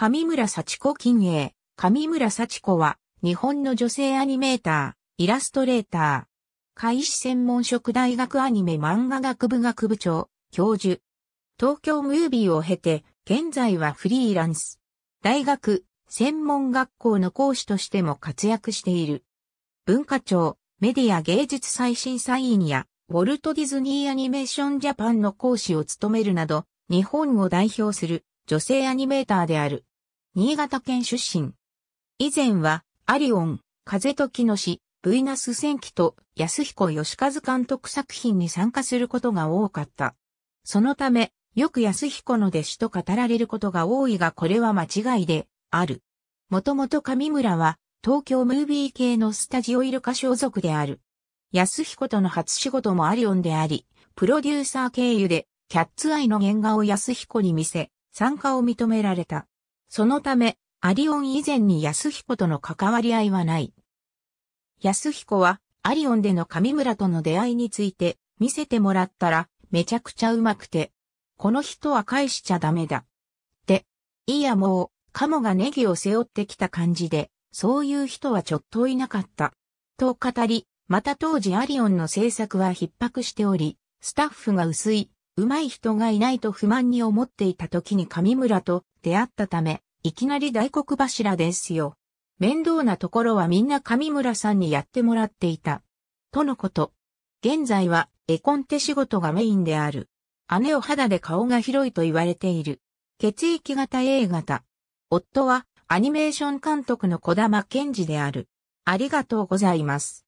上村幸子近衛、上村幸子は、日本の女性アニメーター、イラストレーター。開始専門職大学アニメ漫画学部学部長、教授。東京ムービーを経て、現在はフリーランス。大学、専門学校の講師としても活躍している。文化庁、メディア芸術最新サインや、ウォルト・ディズニー・アニメーション・ジャパンの講師を務めるなど、日本を代表する女性アニメーターである。新潟県出身。以前は、アリオン、風時の詩、ィーナス戦記と安彦義和監督作品に参加することが多かった。そのため、よく安彦の弟子と語られることが多いがこれは間違いで、ある。もともと上村は、東京ムービー系のスタジオイルカ所属である。安彦との初仕事もアリオンであり、プロデューサー経由で、キャッツアイの原画を安彦に見せ、参加を認められた。そのため、アリオン以前に安彦との関わり合いはない。安彦は、アリオンでの上村との出会いについて、見せてもらったら、めちゃくちゃうまくて、この人は返しちゃダメだ。って、いやもう、カモがネギを背負ってきた感じで、そういう人はちょっといなかった。と語り、また当時アリオンの制作は逼迫しており、スタッフが薄い、上手い人がいないと不満に思っていた時に上村と出会ったため、いきなり大黒柱ですよ。面倒なところはみんな上村さんにやってもらっていた。とのこと。現在は絵コンテ仕事がメインである。姉を肌で顔が広いと言われている。血液型 A 型。夫はアニメーション監督の小玉健二である。ありがとうございます。